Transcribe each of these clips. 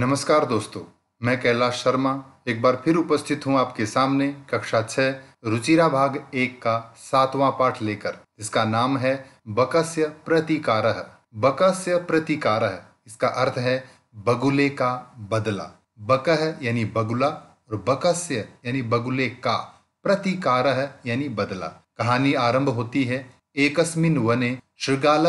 नमस्कार दोस्तों मैं कैलाश शर्मा एक बार फिर उपस्थित हूं आपके सामने कक्षा छह रुचिरा भाग एक का सातवां पाठ लेकर इसका नाम है बकस्य प्रतिकार बकस्य प्रतिकार इसका अर्थ है बगुले का बदला बक यानी बगुला और बकस्य यानी बगुले का प्रतिकार यानी बदला कहानी आरंभ होती है एकस्मिन वने श्रृगाल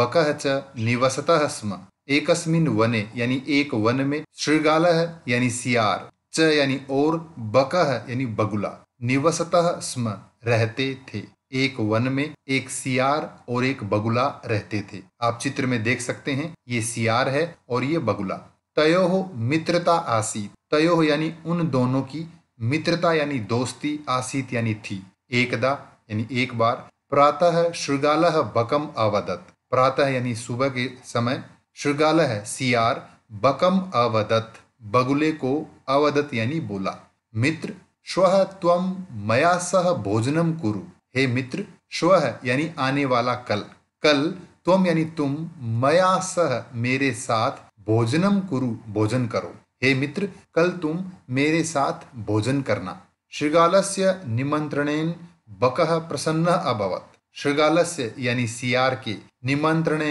बकह च निवसत स्म एकस्मिन वने यानी एक वन में श्रृगाल यानी सियार च यानी और बक यानी बगुला निवसत स्म रहते थे एक वन में एक सियार और एक बगुला रहते थे आप चित्र में देख सकते हैं ये सियार है और ये बगुला तयो मित्रता आसीत तयो यानी उन दोनों की मित्रता यानी दोस्ती आसीत यानी थी एकदा यानी एक बार प्रातः श्रृगाल बकम अवदत प्रातः यानी सुबह के समय श्रृगाल है सियार बकम अवदत बगुले को अवदत यानी बोला मित्र श्व त्वम मया सह भोजनम कुरु हे मित्र श्व यानी आने वाला कल कल त्वम यानी तुम मया सह मेरे साथ भोजनम कुरु भोजन करो हे मित्र कल तुम मेरे साथ भोजन करना श्रृगालस्य निमंत्रणेन बकह प्रसन्न अभवत श्रृगाल यानी सियार के निमंत्रण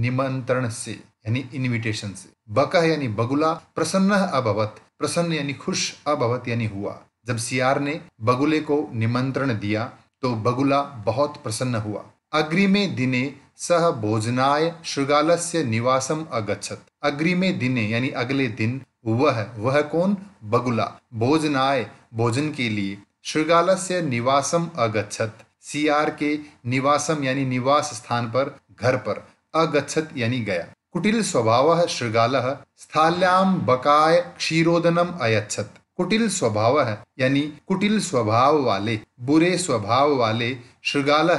निमंत्रण से यानी इनविटेशन से बकह यानी बगुला प्रसन्न अभवत प्रसन्न यानी खुश अभवत यानी हुआ जब सियार ने बगुले को निमंत्रण दिया तो बगुला बहुत प्रसन्न हुआ अग्रिमे दिने सह भोजनाय श्रृगालस्य निवासम अगछत अग्रिमे दिने यानी अगले दिन वह वह कौन बगुला भोजनाय भोजन के लिए श्रृगालस्य निवासम अगछत सी आर के निवासम यानी निवास स्थान पर घर पर अगछत यानी गया कुटिल स्वभाव श्रृगाल स्थाल्याम बकाय क्षीरोदनम अयच्छत कुटिल स्वभाव है यानी कुटिल स्वभाव वाले बुरे स्वभाव वाले श्रृगाल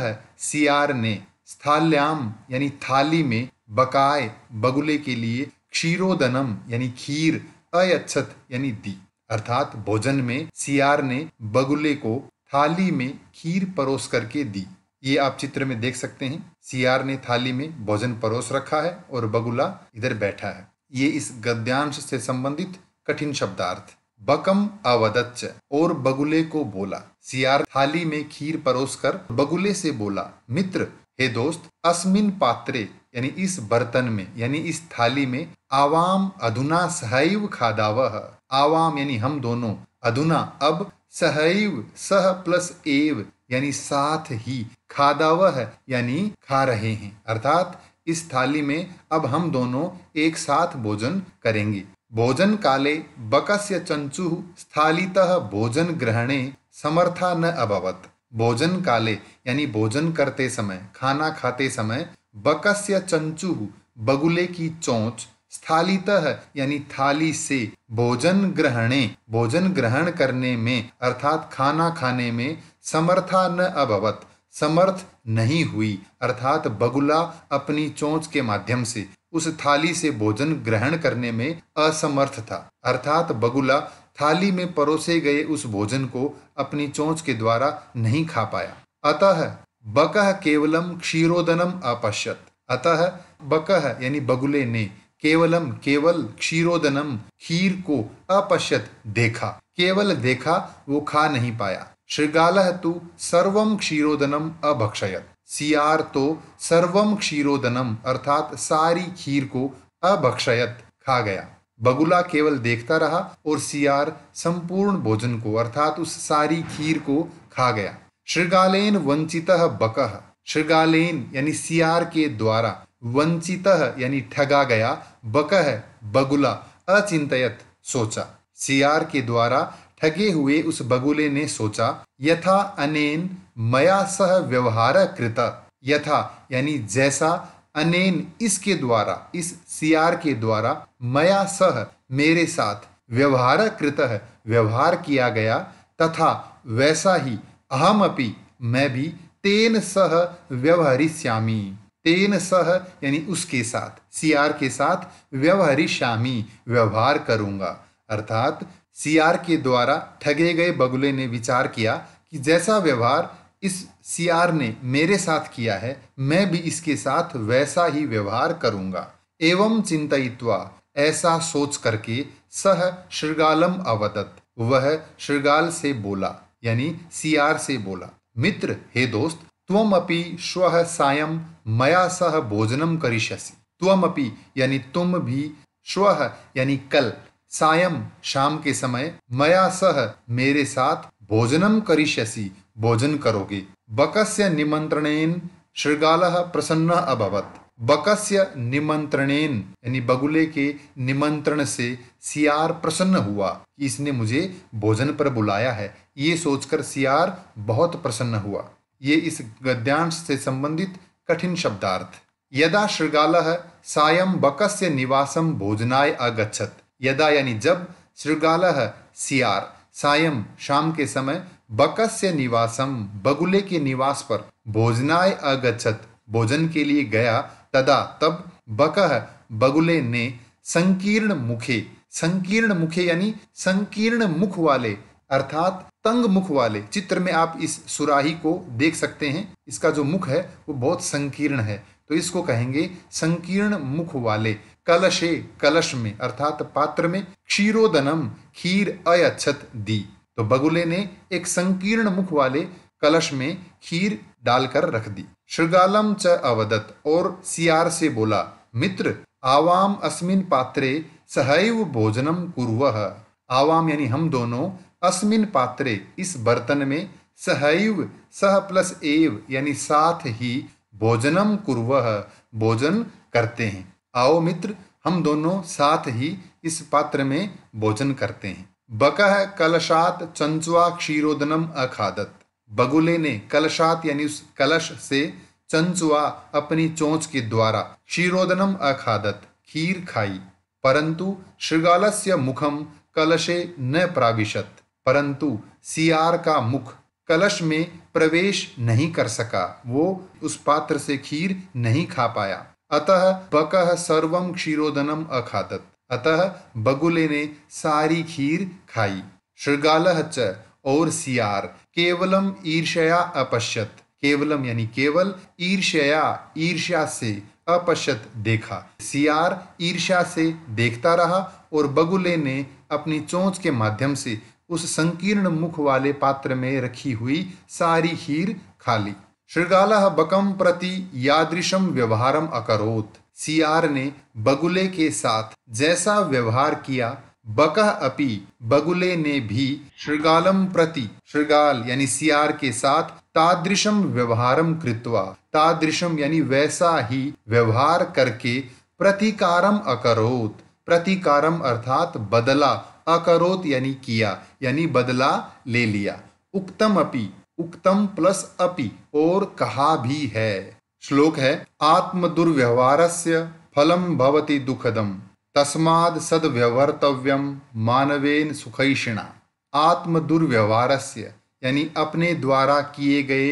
सियार ने स्थाल्याम यानी थाली में बकाय बगुले के लिए क्षीरोदनम यानी खीर अयच्छत यानी दी अर्थात भोजन में सियार ने बगुले को थाली में खीर परोस करके दी ये आप चित्र में देख सकते हैं सियार ने थाली में भोजन परोस रखा है और बगुला इधर बैठा है ये इस गद्यांश से संबंधित कठिन शब्दार्थ बकम अवदच्च और बगुले को बोला सियार थाली में खीर परोस कर बगुले से बोला मित्र हे दोस्त अस्मिन पात्रे यानी इस बर्तन में यानी इस थाली में आवाम अधुना सहैव खादावह आवाम यानी हम दोनों अधुना अब सहैव सह प्लस एव यानी साथ ही खादावह यानी खा रहे हैं अर्थात इस थाली में अब हम दोनों एक साथ भोजन करेंगे भोजन काले बकस्य चंचु स्थालितः भोजन ग्रहणे समर्था न अभवत भोजन काले यानी भोजन करते समय खाना खाते समय बकस्य चंचु बगुले की चोंच स्थालितः यानी थाली से भोजन ग्रहणे भोजन ग्रहण करने में अर्थात खाना खाने में समर्था न अभवत समर्थ नहीं हुई अर्थात बगुला अपनी चोंच के माध्यम से उस थाली से भोजन ग्रहण करने में असमर्थ था अर्थात बगुला थाली में परोसे गए उस भोजन को अपनी चोंच के द्वारा नहीं खा पाया अतः बकह केवलम क्षीरोदनम अपश्यत अतः बकह यानी बगुले ने केवलम केवल क्षीरोदनम खीर को अपश्यत देखा केवल देखा वो खा नहीं पाया श्रृगाल तु सर्वम क्षीरोदनम अभक्षयत सियार तो सर्वम क्षीरोदनम अर्थात सारी खीर को अभक्षयत खा गया बगुला केवल देखता रहा और सियार संपूर्ण भोजन को अर्थात उस सारी खीर को खा गया श्रृगालेन वंचित बक श्रृगालेन यानी सियार के द्वारा वंचित यानी ठगा गया बक है बगुला अचिंतयत सोचा सियार के द्वारा ठगे हुए उस बगुले ने सोचा यथा अनेन मया सह व्यवहार कृत यथा यानी जैसा अनेन इसके द्वारा इस सियार के द्वारा मया सह मेरे साथ व्यवहार कृत व्यवहार किया गया तथा वैसा ही अहम अपि मैं भी तेन सह व्यवहरिष्यामी तेन सह यानी उसके साथ सी आर के साथ व्यवहारिशामी व्यवहार करूंगा अर्थात सी आर के द्वारा ठगे गए बगुले ने विचार किया कि जैसा व्यवहार इस सी आर ने मेरे साथ किया है मैं भी इसके साथ वैसा ही व्यवहार करूंगा एवं चिंतित्वा ऐसा सोच करके सह श्रृगालम अवदत वह श्रृगाल से बोला यानी सी आर से बोला मित्र हे दोस्त त्वमपि श्वः सायं मया सह भोजनम करिष्यसि त्वमपि यानी तुम भी श्वः यानी कल सायं शाम के समय मया सह मेरे साथ भोजनम करिष्यसि भोजन करोगे बकस्य निमंत्रणेन श्रृगालः प्रसन्न अभवत् बकस्य निमंत्रणेन यानी बगुले के निमंत्रण से सियार प्रसन्न हुआ कि इसने मुझे भोजन पर बुलाया है ये सोचकर सियार बहुत प्रसन्न हुआ ये इस गद्यांश से संबंधित कठिन शब्दार्थ यदा श्रृगाल सायं बकस्य निवासम भोजनाय अगछत यदा यानी जब श्रृगाल सियार सायम शाम के समय बकस्य निवासम बगुले के निवास पर भोजनाय अगछत भोजन के लिए गया तदा तब बकह बगुले ने संकीर्ण मुखे संकीर्ण मुखे यानी संकीर्ण मुख वाले अर्थात तंग मुख वाले चित्र में आप इस सुराही को देख सकते हैं इसका जो मुख है वो बहुत संकीर्ण है तो इसको कहेंगे संकीर्ण मुख वाले कलशे कलश में अर्थात पात्र में क्षीरोदनम खीर अयच्छत दी तो बगुले ने एक संकीर्ण मुख वाले कलश में खीर डालकर रख दी श्रृगालम च अवदत और सियार से बोला मित्र आवाम अस्मिन पात्रे सहैव भोजनम कुरव आवाम यानी हम दोनों अस्मिन पात्रे इस बर्तन में सहैव सह प्लस एव यानी साथ ही भोजनम कुरव भोजन करते हैं आओ मित्र हम दोनों साथ ही इस पात्र में भोजन करते हैं बकह कलशात चंचुआ क्षीरोदनम अखादत बगुले ने कलशात यानी उस कलश से चंचुआ अपनी चोंच के द्वारा क्षीरोदनम अखादत खीर खाई परंतु श्रृगालस्य मुखम कलशे न प्राविशत परंतु सियार का मुख कलश में प्रवेश नहीं कर सका वो उस पात्र से खीर नहीं खा पाया अतः बक सर्व क्षीरोदनम अखादत अतः बगुले ने सारी खीर खाई श्रृगाल च और सियार केवलम ईर्ष्या अपश्यत केवलम यानी केवल ईर्ष्या ईर्ष्या से अपश्यत देखा सियार ईर्ष्या से देखता रहा और बगुले ने अपनी चोंच के माध्यम से उस संकीर्ण मुख वाले पात्र में रखी हुई सारी खीर खा ली बकम प्रति यादृशम व्यवहारम अकरोत सियार ने बगुले के साथ जैसा व्यवहार किया बकह अपि बगुले ने भी श्रृगालम प्रति श्रृगाल यानी सियार के साथ तादृशम व्यवहारम कृत्वा तादृशम यानी वैसा ही व्यवहार करके प्रतिकारम अकरोत प्रतिकारम अर्थात बदला अकरोत यानी किया यानी बदला ले लिया उक्तम अपि उक्तम प्लस अपि और कहा भी है श्लोक है आत्म दुर्व्यवहार से फलम भवती दुखदम तस्माद सदव्यवर्तव्यम मानवेन सुखैषिणा आत्म दुर्व्यवहार से यानी अपने द्वारा किए गए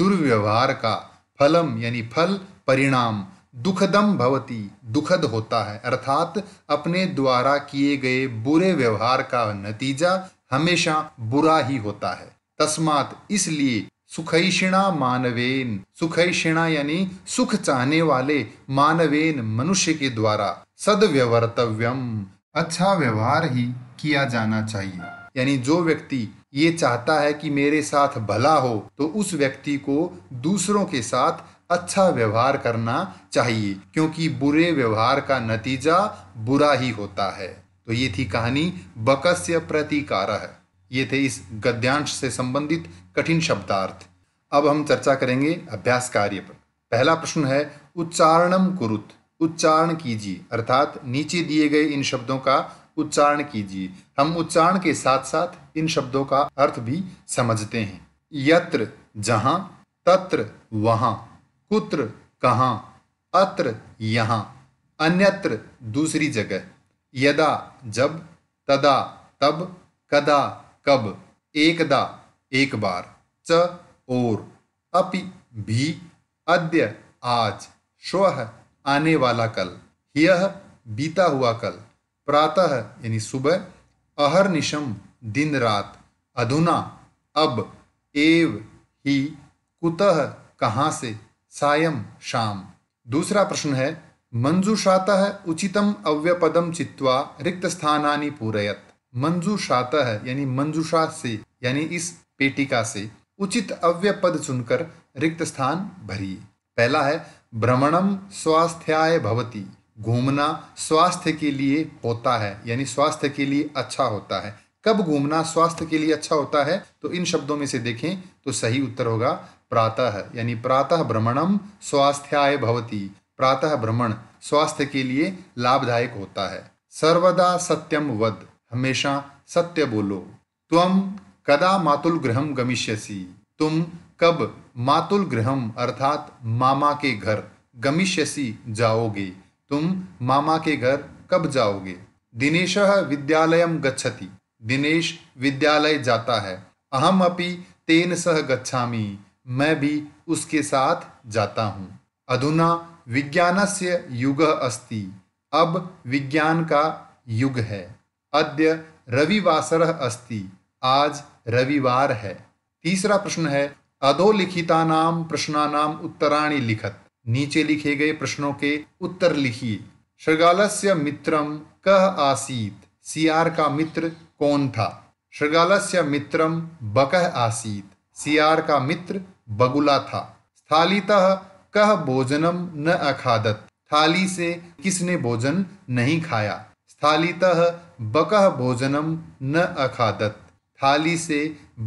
दुर्व्यवहार का फलम यानी फल परिणाम दुखदम भवती दुखद होता है अर्थात अपने द्वारा किए गए बुरे व्यवहार का नतीजा हमेशा बुरा ही होता है तस्मात इसलिए सुखैषिणा मानवेन सुखैषिणा यानी सुख चाहने वाले मानवेन मनुष्य के द्वारा सदव्यवर्तव्यम अच्छा व्यवहार ही किया जाना चाहिए यानी जो व्यक्ति ये चाहता है कि मेरे साथ भला हो तो उस व्यक्ति को दूसरों के साथ अच्छा व्यवहार करना चाहिए क्योंकि बुरे व्यवहार का नतीजा बुरा ही होता है तो ये थी कहानी बकस्य प्रतिकार ये थे इस गद्यांश से संबंधित कठिन शब्दार्थ अब हम चर्चा करेंगे अभ्यास कार्य पर पहला प्रश्न है उच्चारणम कुरुत उच्चारण कीजिए अर्थात नीचे दिए गए इन शब्दों का उच्चारण कीजिए हम उच्चारण के साथ साथ इन शब्दों का अर्थ भी समझते हैं यत्र जहां तत्र वहां कुत्र कहाँ अत्र यहाँ अन्यत्र दूसरी जगह यदा जब तदा तब कदा कब एकदा एक बार च और अपि भी अद्य आज श्वः आने वाला कल यह बीता हुआ कल प्रातः यानी सुबह अहरनिशम दिन रात अधुना अब एव ही कुतः कहाँ से सायम शाम दूसरा प्रश्न है मंजुषातः उचितम अव्यपदम चित्वा रिक्त स्थानानि पूरयत मंजुषातः यानी मंजुषा से यानी इस पेटिका से उचित अव्यपद चुनकर रिक्त स्थान भरिए पहला है भ्रमणम स्वास्थ्याय भवती घूमना स्वास्थ्य के लिए होता है यानी स्वास्थ्य के लिए अच्छा होता है कब घूमना स्वास्थ्य के लिए अच्छा होता है तो इन शब्दों में से देखें तो सही उत्तर होगा प्रातः यानी प्रातः भ्रमणम स्वास्थ्याय भवती प्रातः भ्रमण स्वास्थ्य के लिए लाभदायक होता है सर्वदा सत्यम वद हमेशा सत्य बोलो तुम कदा मातुल गृहम गमिष्यसी तुम कब मातुल गृहम अर्थात मामा के घर गमिष्यसी जाओगे तुम मामा के घर कब जाओगे दिनेश विद्यालय गच्छति दिनेश विद्यालय जाता है अहम अपि तेन सह गच्छामी मैं भी उसके साथ जाता हूँ अधुना विज्ञान से युग अस्ति अब विज्ञान का युग है अद्य रविवासर अस्ति आज रविवार है तीसरा प्रश्न है अधोलिखिता नाम प्रश्नानाम उत्तराणी लिखत नीचे लिखे गए प्रश्नों के उत्तर लिखिए श्रृगाल से मित्रम कह आसीत सियार का मित्र कौन था से मित्रम बकह आसीत सियार का मित्र बगुला था स्थालितः कह भोजनम न अखादत थाली से किसने भोजन नहीं खाया स्थालितः बकह भोजनम न अखादत थाली से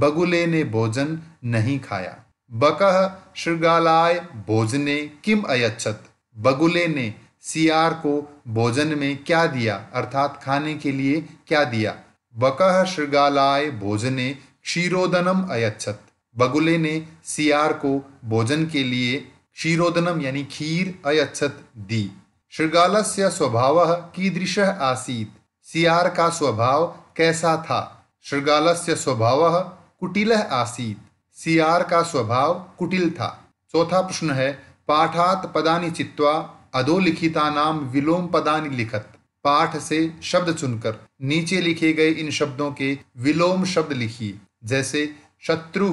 बगुले ने भोजन नहीं खाया बकह श्रृगालाय भोजने किम अयच्छत बगुले ने सियार को भोजन में क्या दिया अर्थात खाने के लिए क्या दिया बकह श्रृगालाय भोजने क्षीरोदनम अयच्छत बगुले ने सियार को भोजन के लिए क्षीरोदनम यानी खीर अयच्छत दी श्रृगाल से स्वभाव कीदृश आसीत सियार का स्वभाव कैसा था श्रृगाल से स्वभाव कुटिल आसीत सियार का स्वभाव कुटिल था चौथा प्रश्न है पाठात पदानि चित्वा अधोलिखिता नाम विलोम पदानि लिखत पाठ से शब्द चुनकर नीचे लिखे गए इन शब्दों के विलोम शब्द लिखिए जैसे शत्रु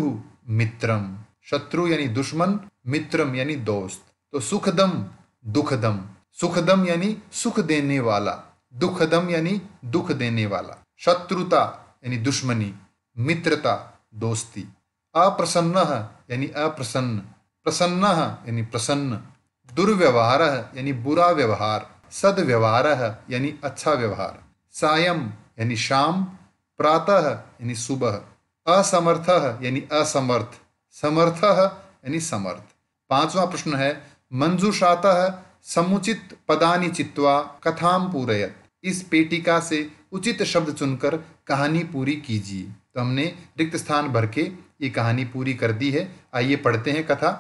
मित्रम शत्रु यानी दुश्मन मित्रम यानी दोस्त तो सुखदम दुखदम सुखदम यानी सुख देने वाला दुखदम यानी दुख देने वाला शत्रुता यानी दुश्मनी मित्रता दोस्ती अप्रसन्न यानी अप्रसन्न प्रसन्न यानी प्रसन्न दुर्व्यवहार यानी बुरा व्यवहार सदव्यवहार यानी अच्छा व्यवहार सायम यानी शाम प्रातः यानी सुबह असमर्थ यानी असमर्थ समर्थ यानी समर्थ पांचवा प्रश्न है मंजूषात समुचित पदानी चित्वा कथाम पूरयत इस पेटिका से उचित शब्द चुनकर कहानी पूरी कीजिए तो हमने रिक्त स्थान भर के ये कहानी पूरी कर दी है आइए पढ़ते हैं कथा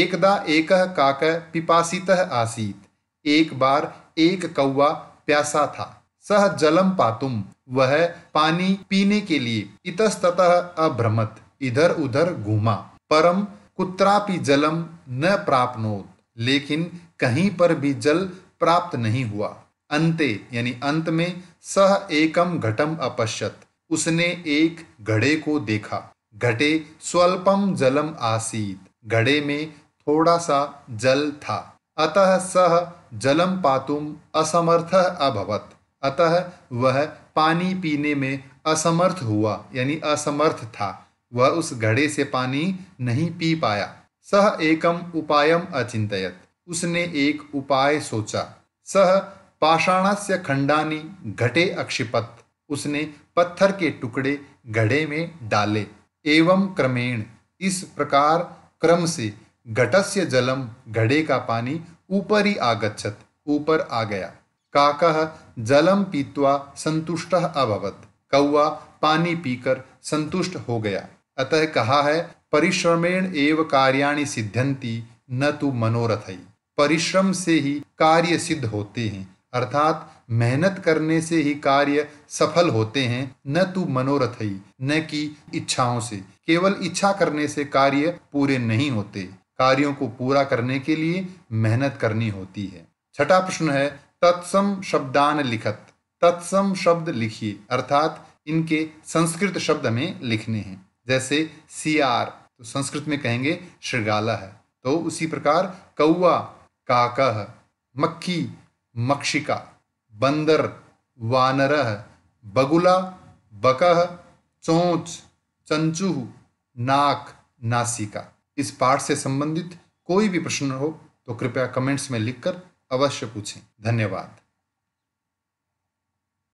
एकदा एक काक पिपासित आसीत एक बार एक कौवा प्यासा था सह जलम पातुम वह पानी पीने के लिए इतस्तः अभ्रमत इधर उधर घूमा परम कुत्रापि जलम न प्राप्त लेकिन कहीं पर भी जल प्राप्त नहीं हुआ अंते यानी अंत में सह एकम घटम अपश्यत उसने एक घड़े को देखा घटे स्वल्पम जलम आसीत घड़े में थोड़ा सा जल था अतः सह जलम पातुम असमर्थ अभवत अतः वह पानी पीने में असमर्थ हुआ यानी असमर्थ था वह उस घड़े से पानी नहीं पी पाया सह एकम उपायम अचिंतयत उसने एक उपाय सोचा सह पाषाणस्य खंडानी घटे अक्षिपत उसने पत्थर के टुकड़े घड़े में डाले एवं क्रमेण इस प्रकार क्रम से घटस्य जलम घड़े का पानी ऊपर ही आगछत ऊपर आ गया काकः जलम पीतवा संतुष्ट अभवत कौआ पानी पीकर संतुष्ट हो गया अतः कहा है परिश्रमेण एव कार्याणि सिद्धंती न तो मनोरथई परिश्रम से ही कार्य सिद्ध होते हैं अर्थात मेहनत करने से ही कार्य सफल होते हैं न तो मनोरथई न कि इच्छाओं से केवल इच्छा करने से कार्य पूरे नहीं होते कार्यों को पूरा करने के लिए मेहनत करनी होती है छठा प्रश्न है तत्सम शब्दान लिखत तत्सम शब्द लिखिए अर्थात इनके संस्कृत शब्द हमें लिखने हैं जैसे सियार तो संस्कृत में कहेंगे श्रृगाला है तो उसी प्रकार कौआ काकह मक्खी मक्षिका बंदर वानर बगुला बकह चोंच चंचूह नाक नासिका इस पाठ से संबंधित कोई भी प्रश्न हो तो कृपया कमेंट्स में लिखकर अवश्य पूछें धन्यवाद